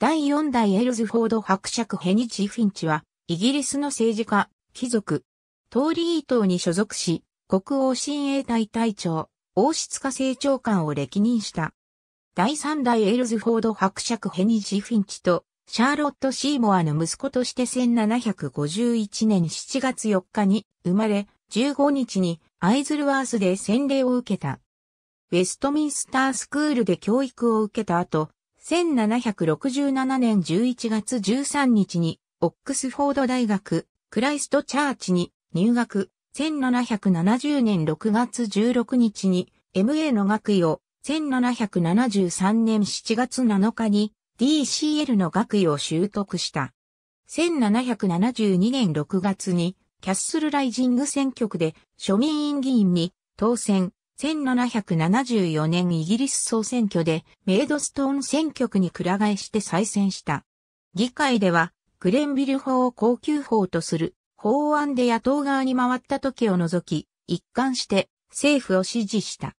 第4代エルズフォード伯爵ヘニチ・フィンチは、イギリスの政治家、貴族、トーリー党に所属し、国王親衛隊隊長、王室化政長官を歴任した。第3代エルズフォード伯爵ヘニジ・フィンチと、シャーロット・シーモアの息子として1751年7月4日に生まれ、15日にアイズルワースで洗礼を受けた。ウェストミンスタースクールで教育を受けた後、1767年11月13日に、オックスフォード大学、クライストチャーチに入学、1770年6月16日に MA の学位を、1773年7月7日に DCL の学位を習得した。1772年6月にキャッスルライジング選挙区で庶民院議員に当選、1774年イギリス総選挙でメイドストーン選挙区に倶替えして再選した。議会ではグレンビル法を高級法とする法案で野党側に回った時を除き、一貫して政府を支持した。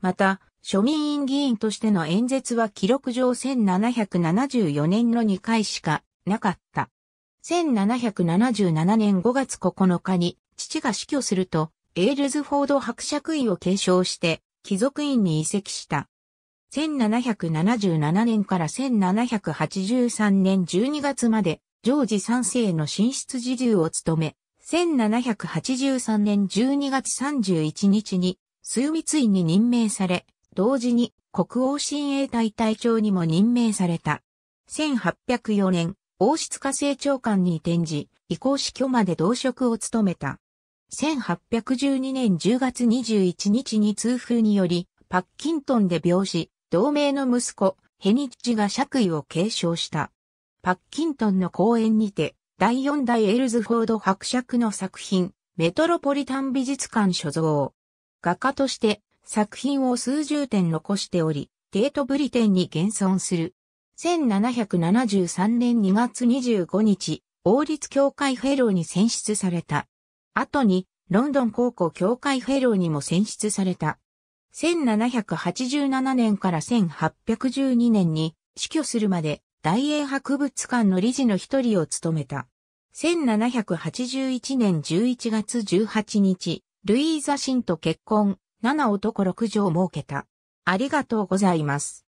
また、庶民院議員としての演説は記録上1774年の2回しかなかった。1777年5月9日に父が死去すると、エールズフォード伯爵位を継承して、貴族院に移籍した。1777年から1783年12月まで、ジョージ3世の進出自流を務め、1783年12月31日に、枢密院に任命され、同時に国王親衛隊隊長にも任命された。1804年、王室家政長官に転じ、移行死去まで同職を務めた。1812年10月21日に通風により、パッキントンで病死、同盟の息子、ヘニッジが爵位を継承した。パッキントンの公園にて、第四代エルズフォード伯爵の作品、メトロポリタン美術館所蔵。画家として作品を数十点残しており、デートブリテンに現存する。1773年2月25日、王立教会フェローに選出された。後にロンドン高校協会フェローにも選出された。1787年から1812年に死去するまで大英博物館の理事の一人を務めた。1781年11月18日、ルイーザ・シンと結婚、7男6女を設けた。ありがとうございます。